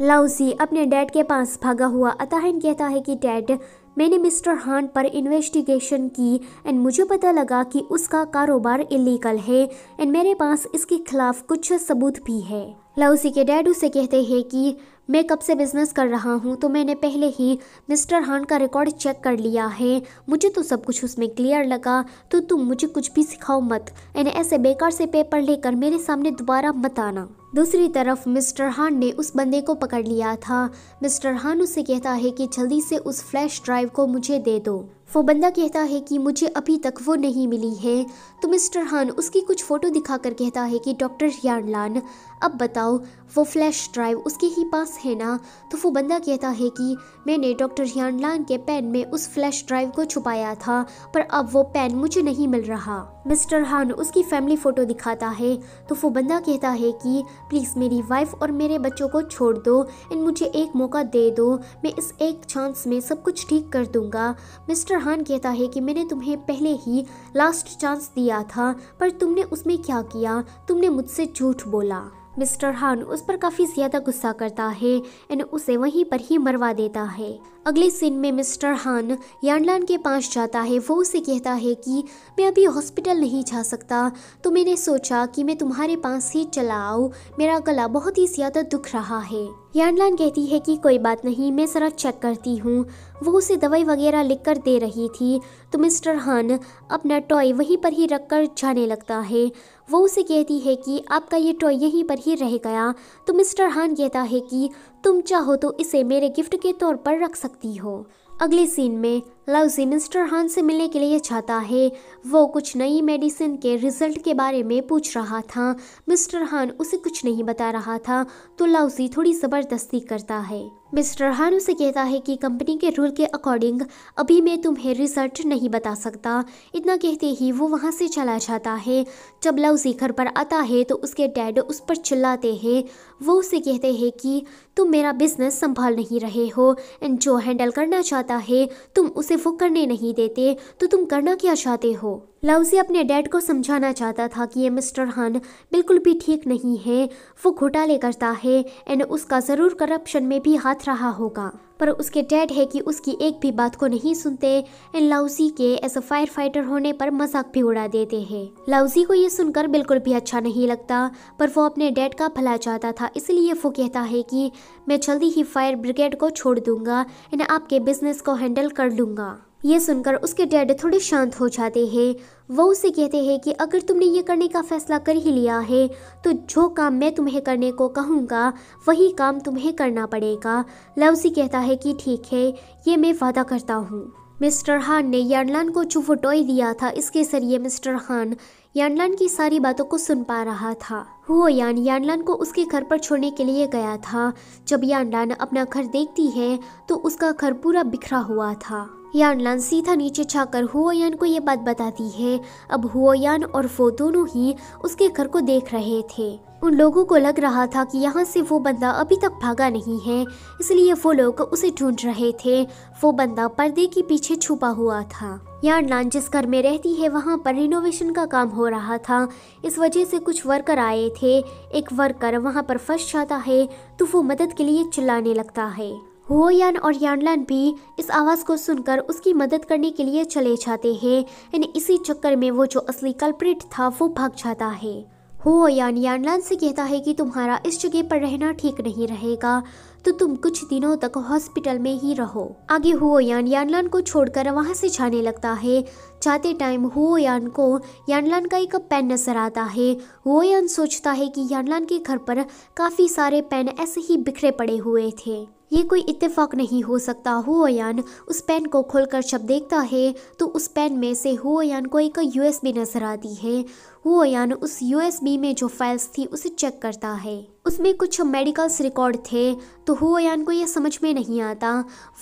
लाउसी अपने डैड के पास भागा हुआ अताहन कहता है कि डैड मैंने मिस्टर हान पर इन्वेस्टिगेशन की एंड मुझे पता लगा कि उसका कारोबार इलीगल है एंड मेरे पास इसके खिलाफ कुछ सबूत भी है लाउसी के डैड उसे कहते हैं कि मैं कब से बिज़नेस कर रहा हूँ तो मैंने पहले ही मिस्टर हान का रिकॉर्ड चेक कर लिया है मुझे तो सब कुछ उसमें क्लियर लगा तो तुम मुझे कुछ भी सिखाओ मत एंड ऐसे बेकार से पेपर लेकर मेरे सामने दोबारा मत आना दूसरी तरफ मिस्टर हान ने उस बंदे को पकड़ लिया था मिस्टर हान उससे कहता है कि जल्दी से उस फ्लैश ड्राइव को मुझे दे दो वो बंदा कहता है कि मुझे अभी तक वो नहीं मिली है तो मिस्टर हान उसकी कुछ फ़ोटो दिखाकर कहता है कि डॉक्टर यानलान अब बताओ वो फ्लैश ड्राइव उसके ही पास है ना तो वो बंदा कहता है कि मैंने डॉक्टर यानलान के पेन में उस फ्लैश ड्राइव को छुपाया था पर अब वो पेन मुझे नहीं मिल रहा मिस्टर हान उसकी फैमिली फ़ोटो दिखाता है तो वो बंदा कहता है कि प्लीज़ मेरी वाइफ और मेरे बच्चों को छोड़ दो एंड मुझे एक मौका दे दो मैं इस एक चांस में सब कुछ ठीक कर दूँगा मिस्टर फरहान कहता है कि मैंने तुम्हें पहले ही लास्ट चांस दिया था पर तुमने उसमें क्या किया तुमने मुझसे झूठ बोला मिस्टर हान उस पर काफ़ी ज़्यादा गुस्सा करता है एंड उसे वहीं पर ही मरवा देता है अगले सीन में मिस्टर हान यानलान के पास जाता है वो उसे कहता है कि मैं अभी हॉस्पिटल नहीं जा सकता तो मैंने सोचा कि मैं तुम्हारे पास ही चला आऊँ मेरा गला बहुत ही ज़्यादा दुख रहा है यानलान कहती है कि कोई बात नहीं मैं ज़रा चेक करती हूँ वो उसे दवाई वगैरह लिख कर दे रही थी तो मिस्टर हान अपना टॉय वहीं पर ही रख कर जाने लगता है वो उसे कहती है कि आपका ये टॉय यहीं पर ही रह गया तो मिस्टर हान कहता है कि तुम चाहो तो इसे मेरे गिफ्ट के तौर पर रख सकती हो अगले सीन में लवजी मिस्टर हान से मिलने के लिए चाहता है वो कुछ नई मेडिसिन के रिजल्ट के बारे में पूछ रहा था मिस्टर हान उसे कुछ नहीं बता रहा था तो लवजी थोड़ी ज़बरदस्ती करता है मिस्टर हान उसे कहता है कि कंपनी के रूल के अकॉर्डिंग अभी मैं तुम्हें रिजल्ट नहीं बता सकता इतना कहते ही वो वहाँ से चला जाता है जब लवजी घर पर आता है तो उसके डैड उस पर चिल्लाते हैं वो उसे कहते हैं कि तुम मेरा बिजनेस संभाल नहीं रहे हो एंड जो हैंडल करना चाहता है तुम उसे वो करने नहीं देते तो तुम करना क्या चाहते हो लाउजी अपने डैड को समझाना चाहता था कि ये मिस्टर हन बिल्कुल भी ठीक नहीं है वो घोटाले करता है एंड उसका ज़रूर करप्शन में भी हाथ रहा होगा पर उसके डैड है कि उसकी एक भी बात को नहीं सुनते एंड लाउजी के एज अ फायर फाइटर होने पर मजाक भी उड़ा देते हैं लाउजी को ये सुनकर बिल्कुल भी अच्छा नहीं लगता पर वो अपने डैड का भला चाहता था इसलिए वो कहता है कि मैं जल्दी ही फायर ब्रिगेड को छोड़ दूंगा एंड आपके बिजनेस को हैंडल कर लूँगा ये सुनकर उसके डैड थोड़े शांत हो जाते हैं वो उसे कहते हैं कि अगर तुमने ये करने का फैसला कर ही लिया है तो जो काम मैं तुम्हें करने को कहूँगा वही काम तुम्हें करना पड़ेगा लवसी कहता है कि ठीक है ये मैं वादा करता हूँ मिस्टर हान ने यारलान को जो वो टॉय दिया था इसके ज़रिए मिस्टर हान यानलान की सारी बातों को सुन पा रहा था हुओ यान यानलान को उसके घर पर छोड़ने के लिए गया था जब यानलान अपना घर देखती है तो उसका घर पूरा बिखरा हुआ था यानलान सीधा नीचे छाकर यान को ये बात बताती है अब यान और वो दोनों ही उसके घर को देख रहे थे उन लोगों को लग रहा था कि यहाँ से वो बंदा अभी तक भागा नहीं है इसलिए वो लोग उसे ढूंढ रहे थे वो बंदा पर्दे के पीछे छुपा हुआ था यार घर में रहती है वहाँ पर रिनोवेशन का काम हो रहा था इस वजह से कुछ वर्कर आए थे एक वर्कर वहाँ पर फंस जाता है तो वो मदद के लिए चिल्लाने लगता है हुओयान और यानलान भी इस आवाज़ को सुनकर उसकी मदद करने के लिए चले जाते हैं यानी इसी चक्कर में वो जो असली कल्प्रिट था वो भाग जाता है हो यान यानलान से कहता है कि तुम्हारा इस जगह पर रहना ठीक नहीं रहेगा तो तुम कुछ दिनों तक हॉस्पिटल में ही रहो आगे हुओ यान यानलान को छोड़कर वहाँ से जाने लगता है जाते टाइम हुओ यान को यानलान का एक पेन नजर आता है हुओ यान सोचता है कि यानलान के घर पर काफ़ी सारे पेन ऐसे ही बिखरे पड़े हुए थे ये कोई इत्तेफाक नहीं हो सकता ओयान उस पेन को खोलकर जब देखता है तो उस पेन में से हुओयान को एक यूएसबी नजर आती है ओयान उस यूएसबी में जो फाइल्स थी उसे चेक करता है उसमें कुछ मेडिकल्स रिकॉर्ड थे तो हुओयान को यह समझ में नहीं आता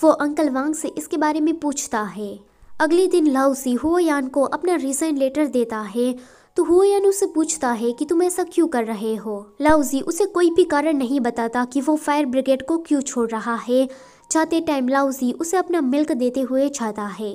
वो अंकल वांग से इसके बारे में पूछता है अगले दिन लाउसी हुआन को अपना रिजाइन लेटर देता है तो हुयन उससे पूछता है कि तुम ऐसा क्यों कर रहे हो लाउजी उसे कोई भी कारण नहीं बताता कि वो फायर ब्रिगेड को क्यों छोड़ रहा है जाते टाइम लाउजी उसे अपना मिल्क देते हुए जाता है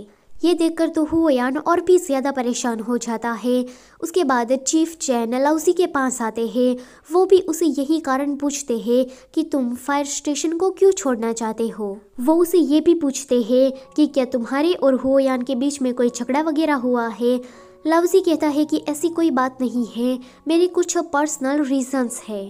ये देखकर तो हुयान और भी ज़्यादा परेशान हो जाता है उसके बाद चीफ चैन लाउजी के पास आते हैं वो भी उसे यही कारण पूछते हैं कि तुम फायर स्टेशन को क्यों छोड़ना चाहते हो वो उसे ये भी पूछते हैं कि क्या तुम्हारे और हुयान के बीच में कोई झगड़ा वगैरह हुआ है लवजी कहता है कि ऐसी कोई बात नहीं है मेरे कुछ पर्सनल रीजंस है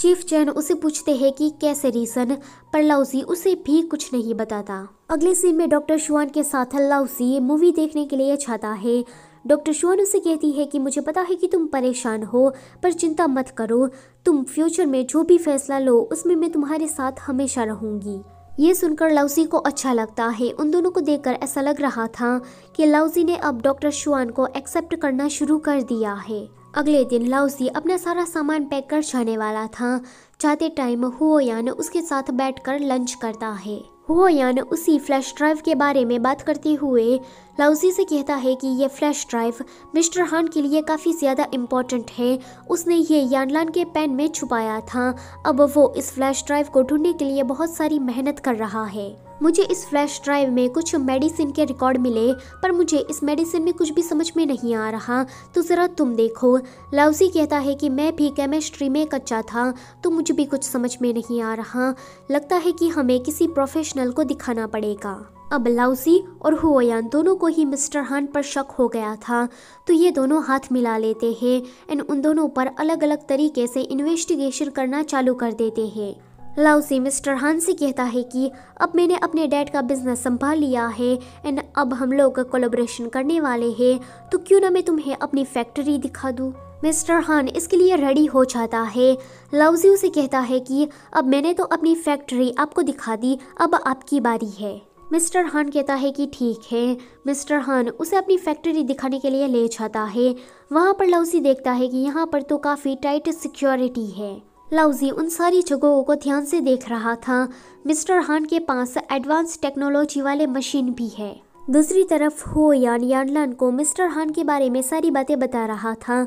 चीफ चैन उसे पूछते हैं कि कैसे रीजन पर लवजी उसे भी कुछ नहीं बताता अगले सीन में डॉक्टर शुआन के साथ लवजी मूवी देखने के लिए जाता है डॉक्टर शुआन उसे कहती है कि मुझे पता है कि तुम परेशान हो पर चिंता मत करो तुम फ्यूचर में जो भी फैसला लो उसमें मैं तुम्हारे साथ हमेशा रहूंगी ये सुनकर लाउजी को अच्छा लगता है उन दोनों को देखकर ऐसा लग रहा था कि लाउजी ने अब डॉक्टर शुआन को एक्सेप्ट करना शुरू कर दिया है अगले दिन लाउजी अपना सारा सामान पैक कर जाने वाला था चाहते टाइम न उसके साथ बैठकर लंच करता है हुआयान उसी फ्लैश ड्राइव के बारे में बात करते हुए लाउजी से कहता है कि यह फ्लैश ड्राइव मिस्टर हान के लिए काफ़ी ज़्यादा इम्पॉर्टेंट है उसने ये यानलान के पेन में छुपाया था अब वो इस फ्लैश ड्राइव को ढूंढने के लिए बहुत सारी मेहनत कर रहा है मुझे इस फ्लैश ड्राइव में कुछ मेडिसिन के रिकॉर्ड मिले पर मुझे इस मेडिसिन में कुछ भी समझ में नहीं आ रहा तो ज़रा तुम देखो लाउसी कहता है कि मैं भी केमिस्ट्री में कच्चा था तो मुझे भी कुछ समझ में नहीं आ रहा लगता है कि हमें किसी प्रोफेशनल को दिखाना पड़ेगा अब लाउसी और हुआयान दोनों को ही मिस्टर हान पर शक हो गया था तो ये दोनों हाथ मिला लेते हैं एंड उन दोनों पर अलग अलग तरीके से इन्वेस्टिगेशन करना चालू कर देते हैं लाउसी मिस्टर हांसी कहता है कि अब मैंने अपने डैड का बिजनेस संभाल लिया है एंड अब हम लोग कोलोब्रेशन करने वाले हैं तो क्यों ना मैं तुम्हें अपनी फैक्ट्री दिखा दूँ मिस्टर हान इसके लिए रेडी हो जाता है लाउजी उसे कहता है कि अब मैंने तो अपनी फैक्ट्री आपको दिखा दी अब आपकी बारी है मिस्टर हान कहता है कि ठीक है मिस्टर हान उसे अपनी फैक्ट्री दिखाने के लिए ले जाता है वहाँ पर लाउसी देखता है कि यहाँ पर तो काफ़ी टाइट सिक्योरिटी है लाउजी उन सारी जगहों को ध्यान से देख रहा था मिस्टर हान के पास एडवांस टेक्नोलॉजी वाले मशीन भी है दूसरी तरफ हो यान यानलान को मिस्टर हान के बारे में सारी बातें बता रहा था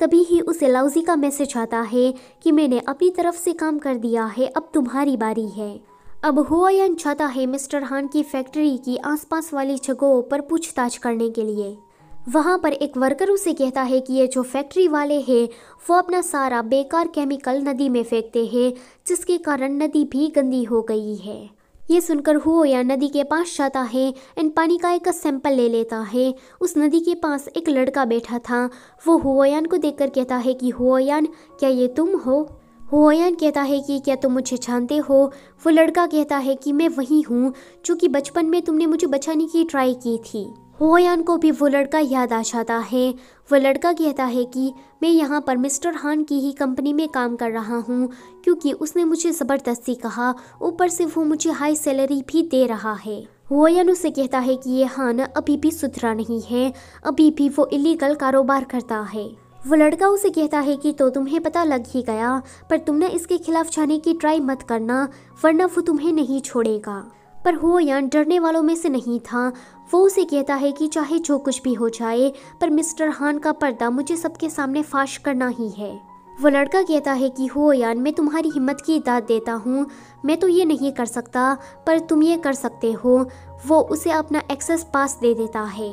तभी ही उसे लाउजी का मैसेज आता है कि मैंने अपनी तरफ से काम कर दिया है अब तुम्हारी बारी है अब यान चाहता है मिस्टर हान की फैक्ट्री की आसपास वाली जगहों पर पूछताछ करने के लिए वहाँ पर एक वर्कर उसे कहता है कि ये जो फैक्ट्री वाले हैं वो अपना सारा बेकार केमिकल नदी में फेंकते हैं जिसके कारण नदी भी गंदी हो गई है ये सुनकर हुओ या नदी के पास जाता है एंड पानी का एक सैंपल ले लेता है उस नदी के पास एक लड़का बैठा था वो हुआयान को देखकर कहता है कि हुआयान क्या ये तुम हो हुआयान कहता है कि क्या तुम मुझे जानते हो वो लड़का कहता है कि मैं वही हूँ चूँकि बचपन में तुमने मुझे बचाने की ट्राई की थी होयान को भी वो लड़का याद आ जाता है वो लड़का कहता है कि मैं यहाँ पर मिस्टर हान की ही कंपनी में काम कर रहा हूँ क्योंकि उसने मुझे ज़बरदस्ती कहा ऊपर से वो मुझे हाई सैलरी भी दे रहा है होयन उसे कहता है कि ये हान अभी भी सुधरा नहीं है अभी भी वो इलीगल कारोबार करता है वो लड़का उसे कहता है कि तो तुम्हें पता लग ही गया पर तुमने इसके खिलाफ जाने की ट्राई मत करना वरना वो तुम्हें नहीं छोड़ेगा पर हो यान डरने वालों में से नहीं था वो उसे कहता है कि चाहे जो कुछ भी हो जाए पर मिस्टर हान का पर्दा मुझे सबके सामने फाश करना ही है वो लड़का कहता है कि हो यान मैं तुम्हारी हिम्मत की दाद देता हूँ मैं तो ये नहीं कर सकता पर तुम ये कर सकते हो वो उसे अपना एक्सेस पास दे देता है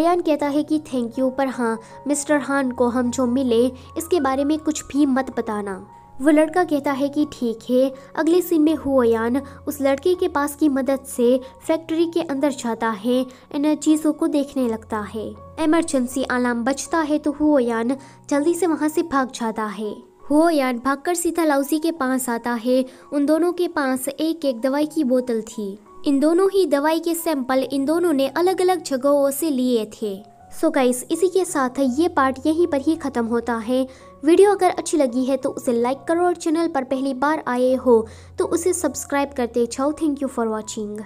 यान कहता है कि थैंक यू पर हाँ मिस्टर हान को हम जो मिले इसके बारे में कुछ भी मत बताना वो लड़का कहता है कि ठीक है अगले सीन में हुआयान उस लड़के के पास की मदद से फैक्ट्री के अंदर जाता है इन चीज़ों को देखने लगता है इमरजेंसी अलार्म बचता है तो हुआयान जल्दी से वहाँ से भाग जाता है हो यार भागकर सीधा लाउसी के पास आता है उन दोनों के पास एक एक दवाई की बोतल थी इन दोनों ही दवाई के सैंपल इन दोनों ने अलग अलग जगहों से लिए थे सो so गाइस इसी के साथ ये पार्ट यहीं पर ही ख़त्म होता है वीडियो अगर अच्छी लगी है तो उसे लाइक करो और चैनल पर पहली बार आए हो तो उसे सब्सक्राइब करते जाओ थैंक यू फॉर वॉचिंग